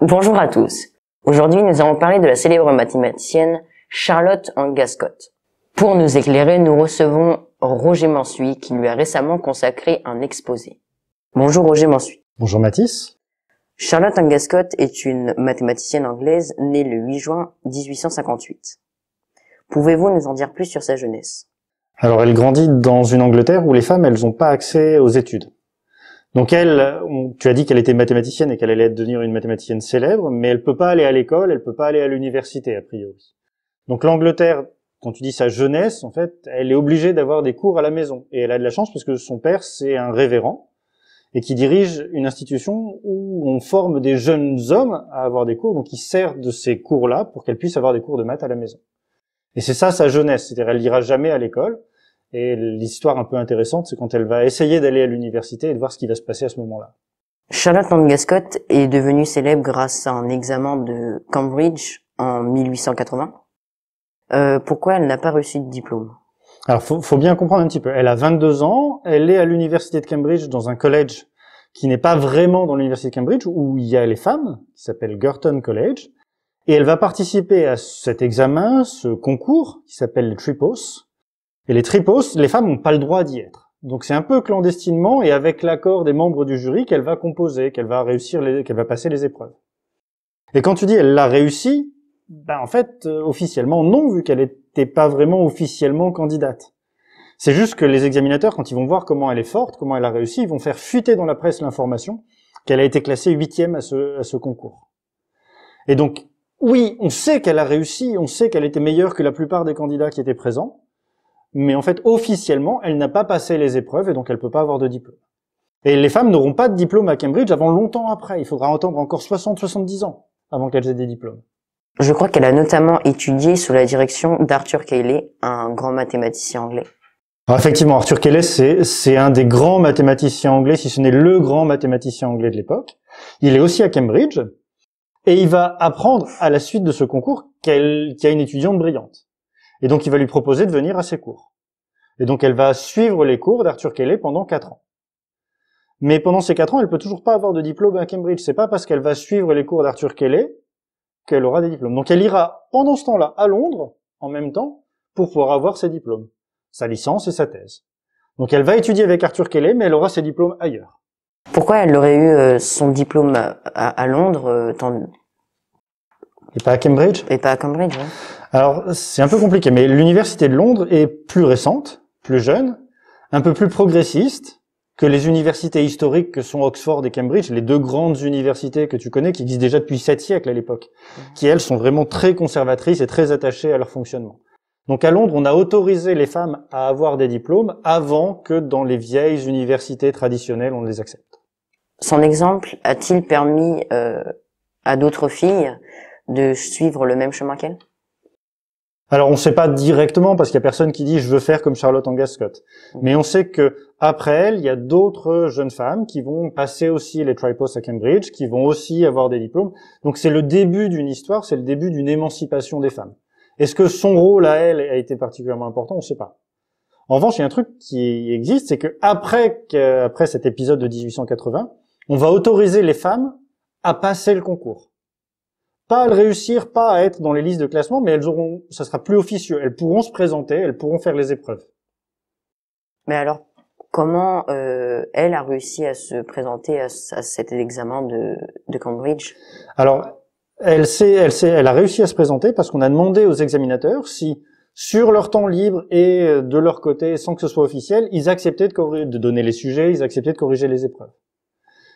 Bonjour à tous. Aujourd'hui, nous allons parler de la célèbre mathématicienne Charlotte Angascott. Pour nous éclairer, nous recevons Roger Mansuy qui lui a récemment consacré un exposé. Bonjour Roger Mansuy. Bonjour Mathis. Charlotte Angascott est une mathématicienne anglaise née le 8 juin 1858. Pouvez-vous nous en dire plus sur sa jeunesse Alors elle grandit dans une Angleterre où les femmes, elles n'ont pas accès aux études. Donc elle, tu as dit qu'elle était mathématicienne et qu'elle allait devenir une mathématicienne célèbre, mais elle peut pas aller à l'école, elle peut pas aller à l'université a priori. Donc l'Angleterre, quand tu dis sa jeunesse, en fait, elle est obligée d'avoir des cours à la maison. Et elle a de la chance parce que son père, c'est un révérend et qui dirige une institution où on forme des jeunes hommes à avoir des cours, donc il sert de ces cours-là pour qu'elle puisse avoir des cours de maths à la maison. Et c'est ça sa jeunesse, c'est-à-dire elle n'ira jamais à l'école, et l'histoire un peu intéressante, c'est quand elle va essayer d'aller à l'université et de voir ce qui va se passer à ce moment-là. Charlotte Langascott est devenue célèbre grâce à un examen de Cambridge en 1880. Euh, pourquoi elle n'a pas reçu de diplôme Alors, faut, faut bien comprendre un petit peu. Elle a 22 ans, elle est à l'université de Cambridge dans un collège qui n'est pas vraiment dans l'université de Cambridge, où il y a les femmes, qui s'appelle Girton College, et elle va participer à cet examen, ce concours, qui s'appelle le TRIPOS, et les tripos, les femmes n'ont pas le droit d'y être. Donc c'est un peu clandestinement et avec l'accord des membres du jury qu'elle va composer, qu'elle va réussir, qu'elle va passer les épreuves. Et quand tu dis elle l'a réussi, ben en fait euh, officiellement non vu qu'elle n'était pas vraiment officiellement candidate. C'est juste que les examinateurs quand ils vont voir comment elle est forte, comment elle a réussi, ils vont faire fuiter dans la presse l'information qu'elle a été classée huitième à à ce concours. Et donc oui, on sait qu'elle a réussi, on sait qu'elle était meilleure que la plupart des candidats qui étaient présents, mais en fait, officiellement, elle n'a pas passé les épreuves et donc elle peut pas avoir de diplôme. Et les femmes n'auront pas de diplôme à Cambridge avant longtemps après. Il faudra attendre encore 60-70 ans avant qu'elles aient des diplômes. Je crois qu'elle a notamment étudié sous la direction d'Arthur Cayley, un grand mathématicien anglais. Ah, effectivement, Arthur Cayley, c'est un des grands mathématiciens anglais, si ce n'est le grand mathématicien anglais de l'époque. Il est aussi à Cambridge, et il va apprendre à la suite de ce concours qu'il y a une étudiante brillante. Et donc il va lui proposer de venir à ses cours. Et donc elle va suivre les cours d'Arthur Kelly pendant quatre ans. Mais pendant ces quatre ans, elle peut toujours pas avoir de diplôme à Cambridge. C'est pas parce qu'elle va suivre les cours d'Arthur Kelly qu'elle aura des diplômes. Donc elle ira pendant ce temps-là à Londres, en même temps, pour pouvoir avoir ses diplômes, sa licence et sa thèse. Donc elle va étudier avec Arthur Kelly, mais elle aura ses diplômes ailleurs. Pourquoi elle aurait eu euh, son diplôme à, Londres euh, tant... Et pas à Cambridge Et pas à Cambridge, ouais. Alors, c'est un peu compliqué, mais l'université de Londres est plus récente, plus jeune, un peu plus progressiste que les universités historiques que sont Oxford et Cambridge, les deux grandes universités que tu connais, qui existent déjà depuis sept siècles à l'époque, mhm. qui elles sont vraiment très conservatrices et très attachées à leur fonctionnement. Donc à Londres, on a autorisé les femmes à avoir des diplômes avant que dans les vieilles universités traditionnelles, on les accepte. Son exemple a-t-il permis euh, à d'autres filles de suivre le même chemin qu'elles alors on ne sait pas directement parce qu'il y a personne qui dit je veux faire comme Charlotte Angascott Scott. Mm. Mais on sait que après elle, il y a d'autres jeunes femmes qui vont passer aussi les tripos à Cambridge, qui vont aussi avoir des diplômes. Donc c'est le début d'une histoire, c'est le début d'une émancipation des femmes. Est-ce que son rôle à elle a été particulièrement important On ne sait pas. En revanche, il y a un truc qui existe, c'est que après, après cet épisode de 1880, on va autoriser les femmes à passer le concours pas à réussir, pas à être dans les listes de classement, mais elles auront, ça sera plus officieux. Elles pourront se présenter, elles pourront faire les épreuves. Mais alors, comment euh, elle a réussi à se présenter à, cet examen de, Cambridge Alors, elle, elle, elle a réussi à se présenter parce qu'on a demandé aux examinateurs si, sur leur temps libre et euh, de leur côté, sans que ce soit officiel, ils acceptaient de, de donner les sujets, ils acceptaient de corriger les épreuves.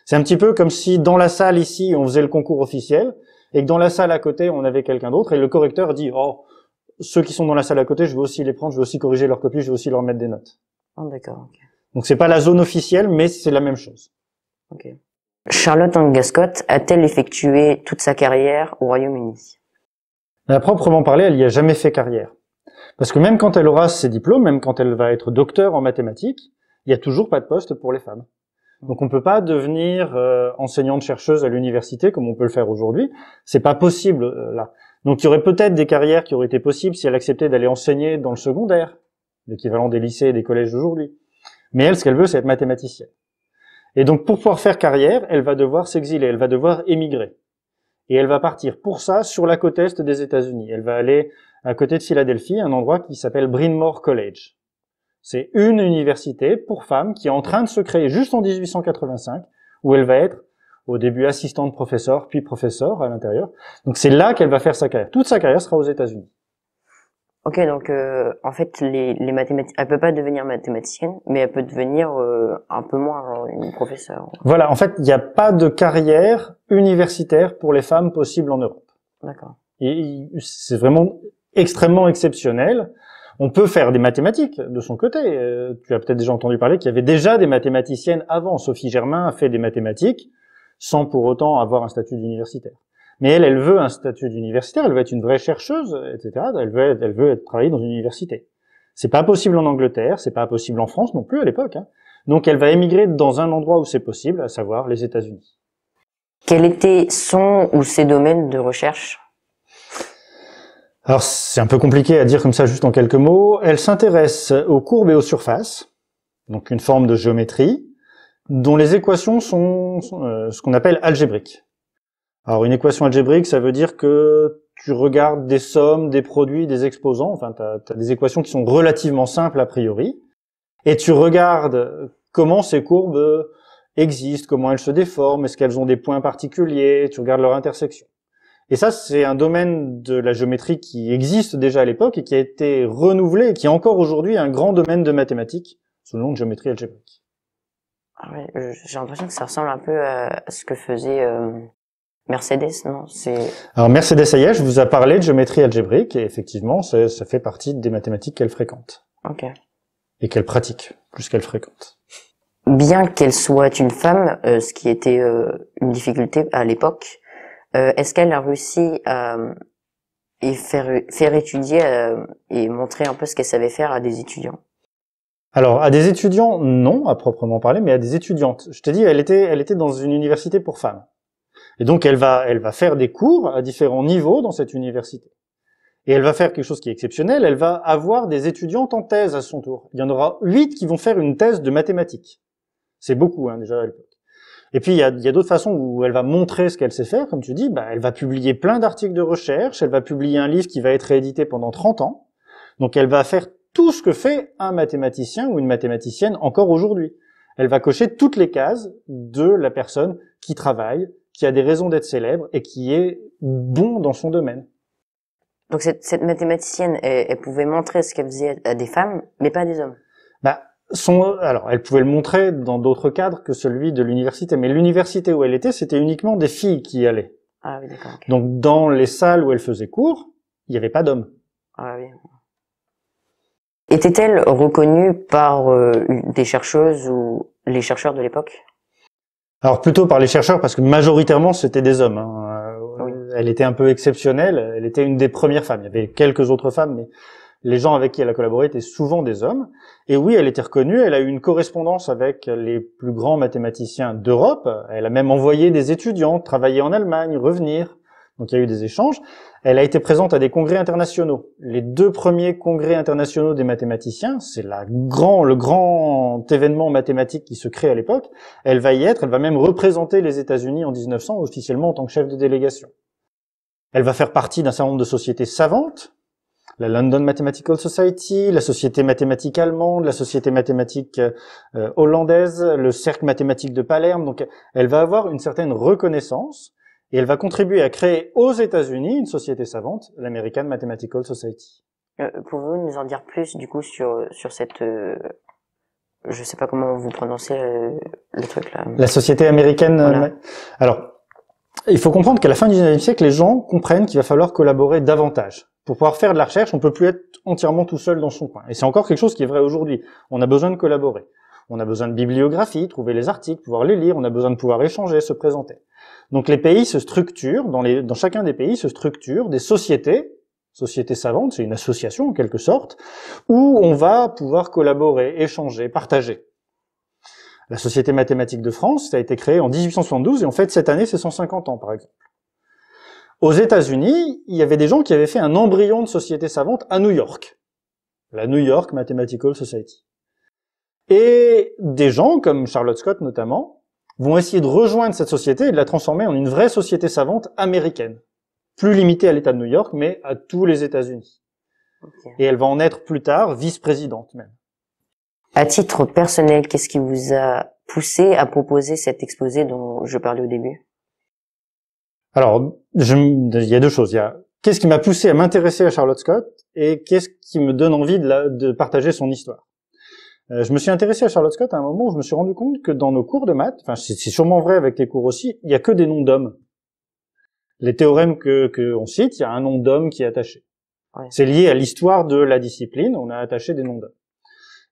C'est un petit peu comme si dans la salle ici, on faisait le concours officiel, et que dans la salle à côté, on avait quelqu'un d'autre, et le correcteur dit, oh, ceux qui sont dans la salle à côté, je vais aussi les prendre, je vais aussi corriger leurs copies, je vais aussi leur mettre des notes. Oh, d'accord. Okay. Donc c'est pas la zone officielle, mais c'est la même chose. Okay. Charlotte Angascott a-t-elle effectué toute sa carrière au Royaume-Uni À proprement parler, elle n'y a jamais fait carrière. Parce que même quand elle aura ses diplômes, même quand elle va être docteur en mathématiques, il n'y a toujours pas de poste pour les femmes. Donc on peut pas devenir euh, enseignante-chercheuse à l'université comme on peut le faire aujourd'hui. C'est pas possible euh, là. Donc il y aurait peut-être des carrières qui auraient été possibles si elle acceptait d'aller enseigner dans le secondaire, l'équivalent des lycées et des collèges d'aujourd'hui. Mais elle, ce qu'elle veut, c'est être mathématicienne. Et donc pour pouvoir faire carrière, elle va devoir s'exiler, elle va devoir émigrer. Et elle va partir pour ça sur la côte est des États-Unis. Elle va aller à côté de Philadelphie, un endroit qui s'appelle Bryn Mawr College. C'est une université pour femmes qui est en train de se créer juste en 1885, où elle va être au début assistante professeur, puis professeur à l'intérieur. Donc c'est là qu'elle va faire sa carrière. Toute sa carrière sera aux États-Unis. Ok, donc euh, en fait, les, les mathématiques, elle peut pas devenir mathématicienne, mais elle peut devenir euh, un peu moins une professeure. Voilà, en fait, il n'y a pas de carrière universitaire pour les femmes possible en Europe. D'accord. c'est vraiment extrêmement exceptionnel. On peut faire des mathématiques de son côté. Euh, tu as peut-être déjà entendu parler qu'il y avait déjà des mathématiciennes avant. Sophie Germain a fait des mathématiques sans pour autant avoir un statut d'universitaire. Mais elle, elle veut un statut d'universitaire, elle veut être une vraie chercheuse, etc. Elle veut, elle veut être, travailler dans une université. C'est pas possible en Angleterre, c'est pas possible en France non plus à l'époque. Hein. Donc elle va émigrer dans un endroit où c'est possible, à savoir les États-Unis. Quels étaient son ou ses domaines de recherche alors c'est un peu compliqué à dire comme ça juste en quelques mots. Elle s'intéresse aux courbes et aux surfaces, donc une forme de géométrie, dont les équations sont, euh, ce qu'on appelle algébriques. Alors une équation algébrique, ça veut dire que tu regardes des sommes, des produits, des exposants, enfin tu as des équations qui sont relativement simples a priori, et tu regardes comment ces courbes existent, comment elles se déforment, est-ce qu'elles ont des points particuliers, tu regardes leur intersection. Et ça, c'est un domaine de la géométrie qui existe déjà à l'époque et qui a été renouvelé et qui est encore aujourd'hui un grand domaine de mathématiques sous le nom de géométrie algébrique. Ah euh, j'ai l'impression que ça ressemble un peu euh, à ce que faisait euh, Mercedes, non alors Mercedes je vous a parlé de géométrie algébrique et effectivement, ça, fait partie des mathématiques qu'elle fréquente. Ok. Et qu'elle pratique plus qu'elle fréquente. Bien qu'elle soit une femme, ce qui était une difficulté à l'époque, euh, est-ce qu'elle a réussi à euh, et faire, étudier euh, et montrer un peu ce qu'elle savait faire à des étudiants alors, à des étudiants, non, à proprement parler, mais à des étudiantes. Je te dis, elle était, dans une université pour femmes. Et donc, elle va, faire des cours à différents niveaux dans cette université. Et elle va faire quelque chose qui est exceptionnel, elle va avoir des étudiantes en thèse à son tour. Il y en aura huit qui vont faire une thèse de mathématiques. C'est beaucoup, hein, déjà, elle peut. Et puis il y a, d'autres façons où elle va montrer ce qu'elle sait faire, comme tu dis, bah, elle va publier plein d'articles de recherche, elle va publier un livre qui va être réédité pendant 30 ans. Donc elle va faire tout ce que fait un mathématicien ou une mathématicienne encore aujourd'hui. Elle va cocher toutes les cases de la personne qui travaille, qui a des raisons d'être célèbre et qui est bon dans son domaine. Donc cette, mathématicienne, elle, elle, pouvait montrer ce qu'elle faisait à des femmes, mais pas à des hommes alors elle pouvait le montrer dans d'autres cadres que celui de l'université, mais l'université où elle était, c'était uniquement des filles qui y allaient. Ah d'accord. Donc dans les salles où elle faisait cours, il n'y avait pas d'hommes. Ah oui. Était-elle reconnue par euh, des chercheuses ou les chercheurs de l'époque Alors plutôt par les chercheurs parce que majoritairement c'était des hommes. Hein. Elle était un peu exceptionnelle. Elle était une des premières femmes. Il y avait quelques autres femmes, mais les gens avec qui elle a collaboré étaient souvent des hommes. Et oui, elle était reconnue, elle a eu une correspondance avec les plus grands mathématiciens d'Europe. Elle a même envoyé des étudiants travailler en Allemagne, revenir. Donc il y a eu des échanges. Elle a été présente à des congrès internationaux. Les deux premiers congrès internationaux des mathématiciens, c'est grand, le grand événement mathématique qui se crée à l'époque. Elle va y être, elle va même représenter les États-Unis en 1900 officiellement en tant que chef de délégation. Elle va faire partie d'un certain nombre de sociétés savantes, la London Mathematical Society, la Société mathématique allemande, la Société mathématique euh, hollandaise, le Cercle mathématique de Palerme. Donc, elle va avoir une certaine reconnaissance et elle va contribuer à créer aux États-Unis une société savante, l'American Mathematical Society. Euh, pouvez-vous nous en dire plus du coup sur sur cette euh, je sais pas comment vous prononcez euh, le truc là. La Société américaine. Alors il faut comprendre qu'à la fin du XIXe siècle, les gens comprennent qu'il va falloir collaborer davantage. Pour pouvoir faire de la recherche, on peut plus être entièrement tout seul dans son coin. Et c'est encore quelque chose qui est vrai aujourd'hui. On a besoin de collaborer. On a besoin de bibliographie, trouver les articles, pouvoir les lire, on a besoin de pouvoir échanger, se présenter. Donc les pays se structurent, dans, dans chacun des pays se structurent des sociétés, sociétés savantes, c'est une association en quelque sorte, où on va pouvoir collaborer, échanger, partager. La Société mathématique de France, ça a été créé en 1872, et en fait, cette année, c'est 150 ans, par exemple. Aux États-Unis, il y avait des gens qui avaient fait un embryon de société savante à New York. La New York Mathematical Society. Et des gens, comme Charlotte Scott notamment, vont essayer de rejoindre cette société et de la transformer en une vraie société savante américaine. Plus limitée à l'État de New York, mais à tous les États-Unis. Et elle va en être plus tard vice-présidente même. À titre personnel, qu'est-ce qui vous a poussé à proposer cet exposé dont je parlais au début Alors, je, il y a deux choses. Il y a qu'est-ce qui m'a poussé à m'intéresser à Charlotte Scott et qu'est-ce qui me donne envie de, la, de partager son histoire. Euh, je me suis intéressé à Charlotte Scott à un moment où je me suis rendu compte que dans nos cours de maths, enfin c'est sûrement vrai avec les cours aussi, il y a que des noms d'hommes. Les théorèmes que qu'on cite, il y a un nom d'homme qui est attaché. C'est lié à l'histoire de la discipline, on a attaché des noms d'hommes.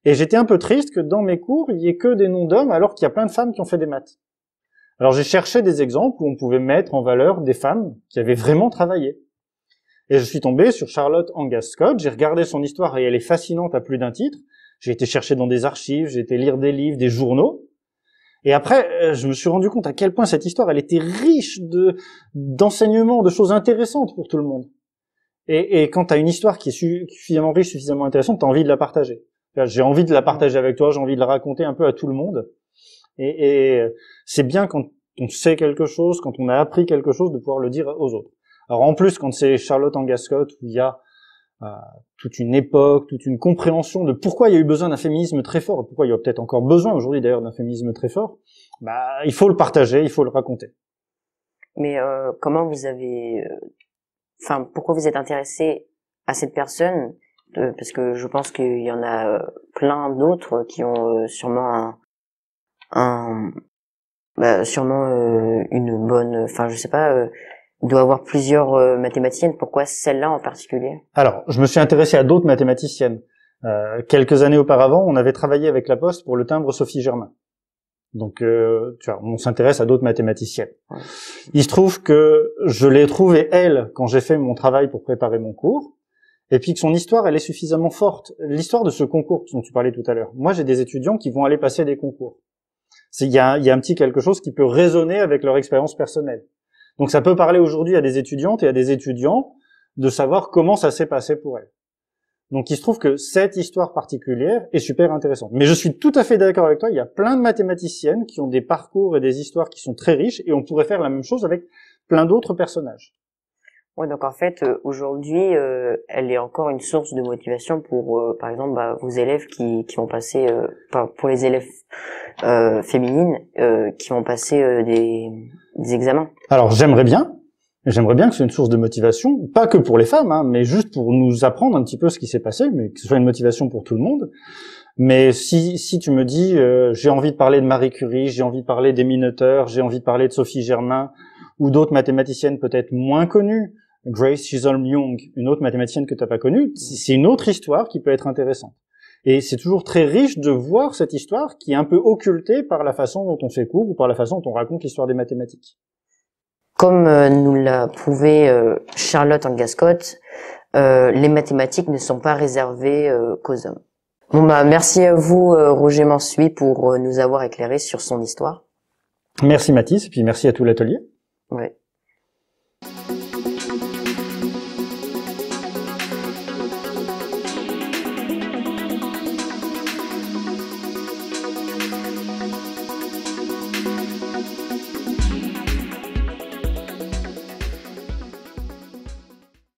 Et j'étais un peu triste que dans mes cours, il y ait que des noms d'hommes alors qu'il y a plein de femmes qui ont fait des maths. Alors j'ai cherché des exemples où on pouvait mettre en valeur des femmes qui avaient vraiment travaillé. Et je suis tombé sur Charlotte Angas j'ai regardé son histoire et elle est fascinante à plus d'un titre. J'ai été chercher dans des archives, j'ai été lire des livres, des journaux. Et après, euh, je me suis rendu compte à quel point cette histoire, elle était riche de d'enseignements, de choses intéressantes pour tout le monde. Et, et quand tu as une histoire qui est suffisamment riche, suffisamment intéressante, tu as envie de la partager. J'ai envie de la mm. partager avec toi, j'ai envie de la raconter un peu à tout le monde. Et, et c'est bien quand on sait quelque chose, quand on a appris quelque chose, de pouvoir le dire aux autres. Alors en plus, quand c'est Charlotte en Gascotte, où il y a euh, toute une époque, toute une compréhension de pourquoi il y a eu besoin d'un féminisme très fort, pourquoi il y a peut-être encore besoin aujourd'hui d'ailleurs d'un féminisme très fort, bah, il faut le partager, il faut le raconter. Mais euh, comment vous avez... Euh, enfin, pourquoi vous êtes intéressé à cette personne euh, parce que je pense qu'il y en a euh, plein d'autres qui ont euh, sûrement un, bah, sûrement une bonne enfin je sais pas il doit avoir plusieurs mathématiciennes pourquoi celle-là en particulier alors je me suis intéressé à d'autres mathématiciennes quelques années auparavant on avait travaillé avec la poste pour le timbre Sophie Germain donc tu vois on s'intéresse à d'autres mathématiciennes il se trouve que je l'ai trouvée elle quand j'ai fait mon travail pour préparer mon cours et puis que son histoire, elle est suffisamment forte. L'histoire de ce concours dont tu parlais tout à l'heure. Moi, j'ai des étudiants qui vont aller passer des concours. Il y a, y a un petit quelque chose qui peut résonner avec leur expérience personnelle. Donc ça peut parler aujourd'hui à des étudiantes et à des étudiants de savoir comment ça s'est passé pour elles. Donc il se trouve que cette histoire particulière est super intéressante. Mais je suis tout à fait d'accord avec toi, il y a plein de mathématiciennes qui ont des parcours et des histoires qui sont très riches, et on pourrait faire la même chose avec plein d'autres personnages donc en fait, euh, aujourd'hui, euh, elle est encore une source de motivation pour, euh, par exemple, bah, vos élèves qui, qui vont passer, pour les élèves féminines qui vont passer des, des examens. Alors j'aimerais bien, J'aimerais bien que c'est une source de motivation, pas que pour les femmes, hein, mais juste pour nous apprendre un petit peu ce qui s'est passé, mais que ce soit une motivation pour tout le monde. Mais si, si tu me dis, j'ai envie de parler de Marie Curie, j'ai envie de parler des minoteurs, j'ai envie de parler de Sophie Germain, ou d'autres mathématiciennes peut-être moins connues, Grace Chisholm-Young, une autre mathématicienne que tu t'as pas connue, mm. c'est une autre histoire qui peut être intéressante. Et c'est toujours très riche de voir cette histoire qui est un peu occultée par la façon dont on fait cours ou par la façon dont on raconte l'histoire des mathématiques. Comme euh, nous l'a prouvé euh, Charlotte en euh, les mathématiques ne sont pas réservées qu'aux hommes. Bon bah merci à vous Roger Mansuy pour nous avoir éclairé sur son histoire. Merci Mathis et puis merci à tout l'atelier. Ouais.